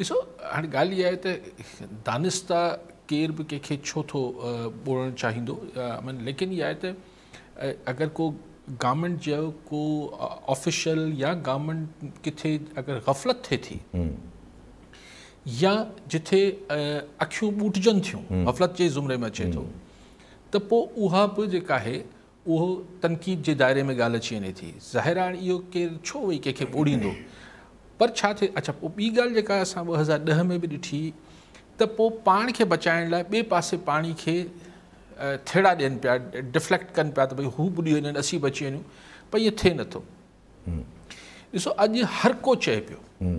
ॾिसो हाणे ॻाल्हि इहा आहे त तो दानिस्ता केर बि कंहिंखे छो थो ॿोड़णु चाहींदो लेकिन इहा आहे त तो, अगरि को गवर्नमेंट जो को ऑफिशियल या गवर्नमेंट किथे अगरि गफ़लत थिए थी हम्म। या जिथे अखियूं ॿूटजनि थियूं हम्म। गफ़लत जे ज़ुमिरे में अचे थो हम्म। त पोइ उहा बि जेका आहे उहो तनक़ीद जे दाइरे में ॻाल्हि अची वञे थी ज़ाहिर हाणे इहो केरु छो वेही कंहिंखे ॿोड़ींदो पर छा थिए अच्छा पोइ ॿी ॻाल्हि जेका असां ॿ हज़ार ॾह में बि ॾिठी त पोइ पाण खे बचाइण लाइ ॿिए पासे पाणी खे थेड़ा ॾियनि पिया डिफ्लेक्ट कनि पिया त भई हू ॿुॾी वञनि असीं बची वञूं पर इहो थिए नथो ॾिसो अॼु हर को चए पियो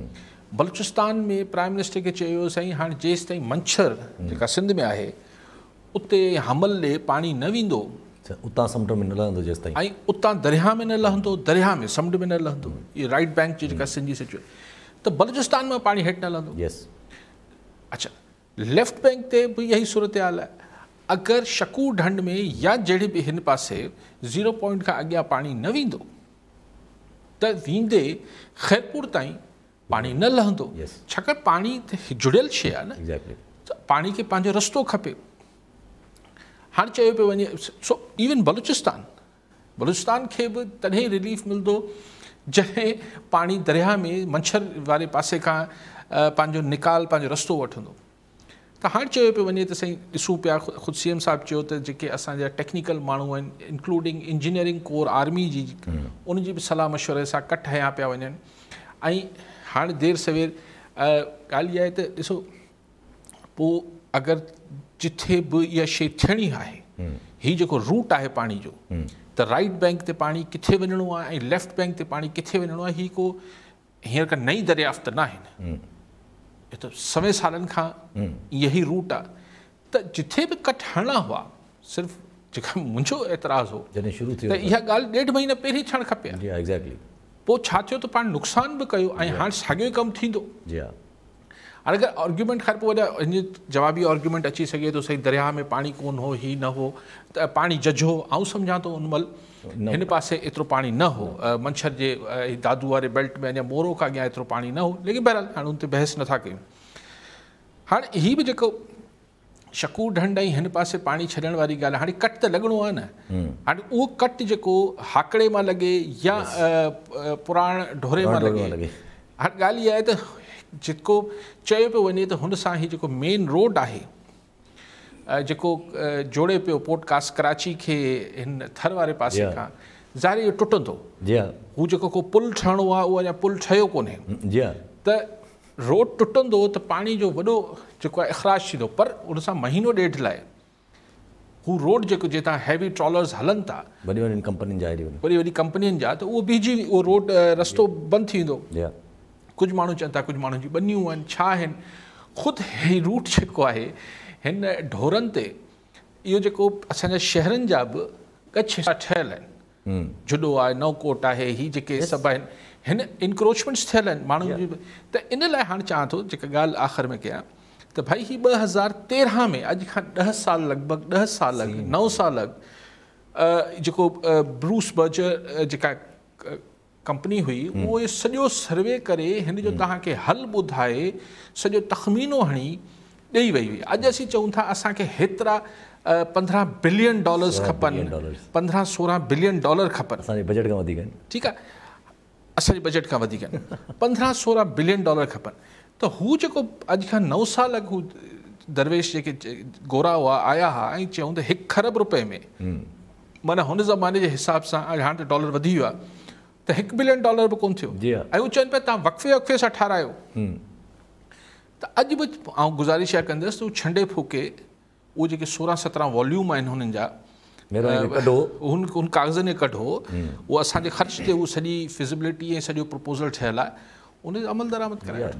बलूचिस्तान में प्राइम मिनिस्टर खे चयो साईं हाणे जेसि ताईं मंछर जेका सिंध में आहे उते हमल ॾे पाणी न वेंदो उतां समुद्र में न लहंदो जेसि ताईं ऐं उतां दरिया में न लहंदो दरिया में समुद्र में न लहंदो ये राइट बैंक जी जेका सिंधी सिचुएशन तो बलूचिस्तान में पानी हेट न लहंदो यस अच्छा लेफ्ट बैंक ते भी यही सूरत हाल है अगर शकू ढंड में या जड़ी बि हिन पासे ज़ीरो पॉइंट खां अॻियां पाणी न वेंदो त वेंदे ख़ैरपुर ताई पानी न लहंदो छाकाणि पाणी जुड़ियल शइ आहे न पाणी खे पंहिंजो रस्तो खपे हर शइ पियो वञे सो इवन बलूचिस्तान बलूचिस्तान के बि तॾहिं रिलीफ मिलंदो जॾहिं पानी दरिया में मच्छर वाले पासे खां पंहिंजो निकाल पंहिंजो रस्तो वठंदो त हाणे चयो पियो वञे त साईं ॾिसूं पिया ख़ुदि सी एम साहब चयो त टेक्निकल माण्हू आहिनि इंक्लूडिंग इंजीनियरिंग कोर आर्मी की उनकी भी सलाह मशवरे सां कठ हया पिया वञनि ऐं हाणे सवेर गाल इहा आहे त ॾिसो अगर जिथे बि इहा शइ थियणी आहे हम्म। हीउ जेको रूट आहे पाणी जो हम्म। त राइट बैंक ते पाणी किथे वञिणो आहे ऐं लेफ्ट बैंक ते पाणी किथे वञिणो आहे हीउ को हींअर का नई दरियाफ़्त न आहिनि हम्म। त सवें सालनि खां इहो रूट आहे त जिथे बि कट हणणा हुआ सिर्फ़ु जेका मुंहिंजो एतिराज़ु हो जॾहिं शुरू थियो त इहा ॻाल्हि ॾेढ महीना पहिरीं थियणु खपे एग्ज़ैक्टली पोइ छा थियो त पाण नुक़सान बि कयो ऐं हाणे साॻियो कमु थींदो जी हा और अगर आर्ग्यूमेंट खर पोइ वॾा जवाबी आर्ग्यूमेंट अची सके तो सही दरिया में पानी को हो ही न हो पानी पाणी जझो आउं सम्झां थो तो उन महिल हिन पासे एतिरो पाणी न हो मंछर के दादू वाले बेल्ट में अ मोरों का अगर एतिरो पानी न हो लेकिन बहरहाल हाँ उन बहस ना क्यों हाँ ये भी जो शकू ढंड पासे पानी छॾण वाली गाल हाँ कट तो लगनो आहे ना हम्म। हाणे उहो कट जो हाकड़े में लगे या पुराण ढोरे में लगे हाँ गाल ये है तो जेको चयो पियो वञे त हुन सां ही जेको मेन रोड आहे जेको जोड़े पियो पोर्टकास्ट कराची खे हिन थर वारे पासे खां ज़ाहिर इहो टुटंदो हू जेको को पुल ठहिणो आहे उहो अञा पुल ठहियो कोन्हे mm, त रोड टुटंदो त पाणी जो वॾो जेको आहे इख़राज थींदो पर उन सां महीनो ॾेढ लाइ हू रोड जेको जितां हैवी ट्रॉलर्स हलनि था वॾी वॾी कंपनियुनि जा वॾी वॾी कंपनियुनि जा त उहो बीजी उहो रोड रस्तो बंदि थी वेंदो कुछ मानू चवनि था कुछ मानू जी ॿनियूं आहिनि छा आहिनि ख़ुदि हीउ रूट जेको है हिन ढोरनि ते इहो जेको असांजा शहरनि जा बि ॻछ है आहिनि हम्म। जुॾो आहे नवकोट आहे हीअ जेके सभु आहिनि हिन इनक्रोचमेंट्स थियल आहिनि माण्हुनि जी त इन लाइ हाणे चवां थो जेका ॻाल्हि आख़िर में कयां त भाई हीअ ॿ हज़ार में अॼु खां ॾह साल लगभग ॾह साल अॻु नव साल अॻु जेको ब्रूस बर्जर जेका कंपनी हुई उहे हम्म। सॼो सर्वे करे हिन जो हम्म। तव्हांखे हल ॿुधाए सॼो तखमीनो हणी ॾेई वई हुई अॼु असीं चऊं था असांखे हेतिरा पंद्रहं बिलियन डॉलर्स खपनि पंद्रहं सोरहं बिलियन डॉलर खपन असांजे बजट का वधीक आहिनि ठीकु आहे असांजे बजट खां वधीक आहिनि पंद्रहं सोरहं बिलियन डॉलर खपनि त हू जेको अॼु खां नव साल अॻु दरवेश जेके गोरा हुआ आया हुआ ऐं तो त हिकु खरब रुपए में हम्म। माना हुन ज़माने के हिसाब से हाणे त डॉलर वधी वियो तो एक बिलियन हाँ। डॉलर हम्म। तो भी को थियो पे उहे वक्फे से तव्हां तो अज भी ठाराहियो गुज़ारिश इहा कंदुसि त छंडे फूके उहे जेके सोरहं सत्रहं वॉल्यूम आहिनि हुननि जा हुन हुन कढो वो असांजे से वो सारी फिज़िबिलिटी ऐं प्रपोज़ल ठहियलु है उन अमल दरामद कर